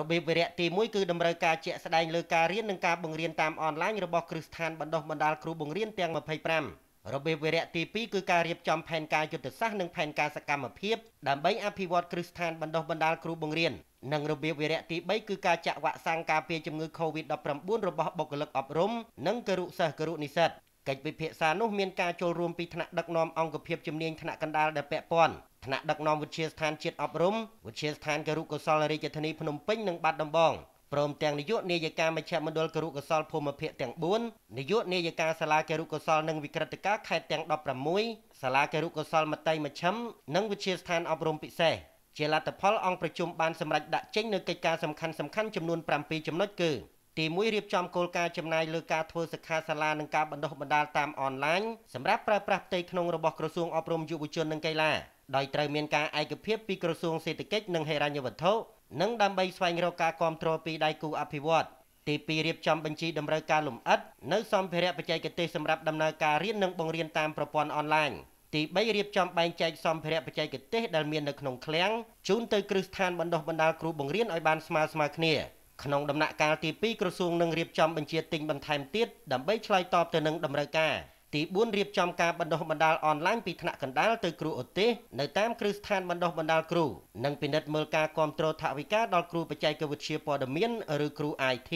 របៀបវិរៈទី1គឺតម្រូវការជាក់ស្ដែងលើការរៀននិងការបង្រៀនតាមអនឡាញរបស់គ្រឹះស្ថានបណ្ដុះបណ្ដាលគ្រូបង្រៀនទាំង25របៀបវិរៈទី2គឺការរៀបចំផែនការយុទ្ធសាស្ត្រនិងផែនការសកម្មភាពដើម្បីអភិវឌ្ឍគ្រឹះស្ថានបណ្ដុះបណ្ដាលគ្រូបង្រៀននិងរបៀបវិរៈទី3គឺការចាក់វ៉ាក់សាំងការពារជំងឺ Covid-19 របស់បុគ្គលិកអប់រំនិងគរុសិស្សគរុនិស្សិតកិច្ចពិភាក្សានោះមានការចូលរួមពីថ្នាក់ដឹកនាំអង្គភាពជំនាញថ្នាក់កណ្ដាលដែលពាក់ព័ន្ធថ្នាក់ដឹកនាំវិទ្យាស្ថានជាតិអប់រំវិទ្យាស្ថានគរុកុសលរាជធានីភ្នំពេញនិងបាត់ដំបងព្រមទាំងនាយកនាយិកាមជ្ឈមណ្ឌលគរុកុសលភូមិភាគទាំង4នាយកនាយិកាសាលាគរុកុសលនិងវិក្រិតការខេត្តទាំង16សាលាគរុកុសលមតីមជ្ឈមនិងវិទ្យាស្ថានអប់រំពិសេសជាលទ្ធផលអង្គប្រជុំបានសម្រេចដាក់ចេញនូវកិច្ចការសំខាន់ៗចំនួន7ចំណុចគឺទី1រៀបចំគោលការណ៍ចំណាយលើការធ្វើសិក្ខាសាលានិងការបណ្ដុះបណ្ដាលតាមអនឡាញសម្រាប់ប្រើប្រាស់ផ្ទៃក្នុងរបស់ក្រសួងអប់រំយុវជននិងកីឡាដោយត្រូវមានការឯកភាពពីក្រសួងសេដ្ឋកិច្ចនិងហិរញ្ញវត្ថុនិងដើម្បីស្វែងរកការគ្រប់គ្រងពីដៃគូអភិវឌ្ឍទី2រៀបចំបញ្ជីតម្រូវការលម្អិតនៅសម្ភារៈបច្ចេកទេសសម្រាប់ដំណើរការរៀននិងបង្រៀនតាមប្រព័ន្ធអនឡាញទី3រៀបចំបែងចែកសម្ភារៈបច្ចេកទេសដែលមាននៅក្នុងឃ្លាំងជូនទៅគ្រឹះស្ថានបណ្ដុះបណ្ដាលគ្រូបង្រៀនឲ្យបានស្មើស្មើគ្នា។ក្នុងដំណាក់កាលទី2ក្រសួងនឹងរៀបចំបញ្ជាទិញបន្ថែមទៀតដើម្បីឆ្លើយតបទៅនឹងតម្រូវការទី4រៀបចំការបណ្ដុះបណ្ដាលអនឡាញពីថ្នាក់កណ្ដាលទៅគ្រូឧទ្ទេសនៅតាមគ្រឹះស្ថានបណ្ដុះបណ្ដាលគ្រូនិងពិនិត្យមើលការគ្រប់គ្រងថវិកាដល់គ្រូបច្ចេកវិទ្យាព័ត៌មានឬគ្រូ IT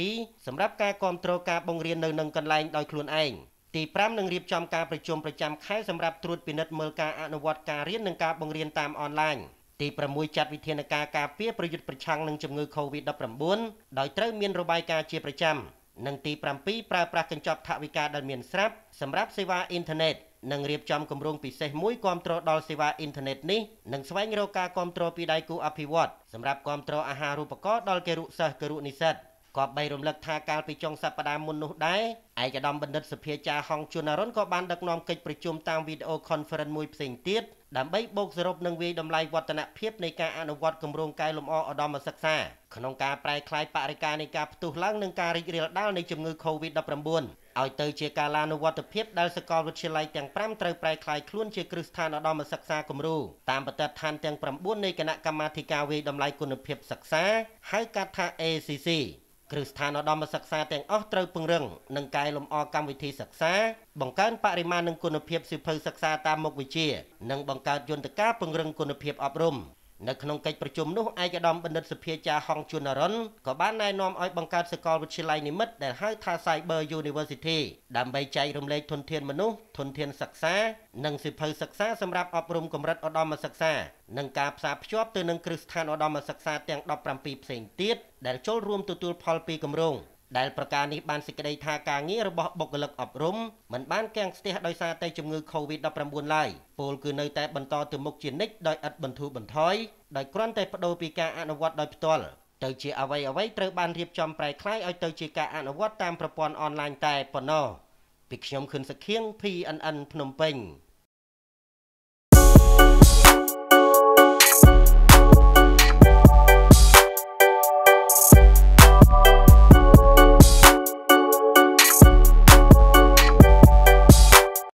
សម្រាប់ការគ្រប់គ្រងការបង្រៀននៅនឹងកន្លែងដោយខ្លួនឯងទី5នឹងរៀបចំការប្រជុំប្រចាំខែសម្រាប់ត្រួតពិនិត្យមើលការអនុវត្តការរៀននិងការបង្រៀនតាមអនឡាញ។ទី6ចាត់វិធានការការពារប្រយុទ្ធប្រឆាំងនឹងជំងឺ Covid-19 ដោយត្រូវមានរបាយការណ៍ជាប្រចាំនិងទី7ប្រើប្រាស់កញ្ចប់ថវិកាដែលមានស្រាប់សម្រាប់សេវាអ៊ីនធឺណិតនិងរៀបចំគម្រោងពិសេសមួយគ្រប់គ្រងដល់សេវាអ៊ីនធឺណិតនេះនិងស្វែងរកការគ្រប់គ្រងពីដៃគូអភិវឌ្ឍសម្រាប់គ្រប់គ្រងអាហារូបករណ៍ដល់គរុសិស្សគរុនិស្សិត។ក៏បីរំលឹកថាកាលពីចុងសប្តាហ៍មុននោះដែរឯកឧត្តមបណ្ឌិតសុភាចារហងជុនអរុនក៏បានដឹកនាំកិច្ចប្រជុំតាមវីដេអូខនហ្វេរិនមួយផ្សេងទៀតដើម្បីបូកសរុបនិងវាយតម្លៃវឌ្ឍនភាពនៃការអនុវត្តគម្រោងកែលម្អឧត្តមសិក្សាក្នុងការប្រែក្លាយបរិការនៃការផ្ទុះឡើងនិងការរីករាលដាលនៃជំងឺ Covid-19 ឲ្យទៅជាការឡានុវត្តភាពដែលសាកលវិទ្យាល័យទាំង5ត្រូវប្រែក្លាយខ្លួនជាគ្រឹះស្ថានឧត្តមសិក្សាគំរូតាមបទដ្ឋានទាំង9នៃគណៈកម្មាធិការវិយតម្លៃគុណភាពសិក្សាហៅកាត់ថា ACC គ្រឹះស្ថានឧត្តមសិក្សាទាំងអស់ត្រូវពង្រឹងនិងកែលម្អកម្មវិធីសិក្សាបង្កើនបរិមាណនិងគុណភាពសិភៅសិក្សាតាមមុខវិជ្ជានិងបង្កើតយន្តការពង្រឹងគុណភាពអប់រំនៅក្នុងកិច្ចប្រជុំនោះឯកឧត្តមបណ្ឌិតសភាចាហងជុនរ៉ុនក៏បានណែនាំឲ្យបង្កើតសាកលវិទ្យាល័យនិមិត្តដែលហៅថា Cyber University ដើម្បីចែករំលែកធនធានមនុស្សធនធានសិក្សានិងសិភៅសិក្សាសម្រាប់អប់រំកម្រិតឧត្តមសិក្សានិងការផ្សារភ្ជាប់ទៅនឹងគ្រឹះស្ថានឧត្តមសិក្សាទាំង17ផ្សេងទៀតដែលចូលរួមទទួលផលពីគម្រោងដែលប្រការនេះបានសេចក្តីថាការងាររបស់បុគ្គលិកអប់រំមិនបានកាំងស្ទះដោយសារតែជំងឺ Covid-19 ឡើយពលគឺនៅតែបន្តទៅមុខជានិច្ចដោយឥតបន្ធូរបន្ថយដោយគ្រាន់តែបដូរពីការអនុវត្តដោយផ្ទាល់ទៅជាអ្វីអ្វីត្រូវបានរៀបចំប្រែក្លាយឲ្យទៅជាការអនុវត្តតាមប្រព័ន្ធអនឡាញតែប៉ុណ្ណោះពីខ្ញុំខុនសខៀង PNN ភ្នំពេញ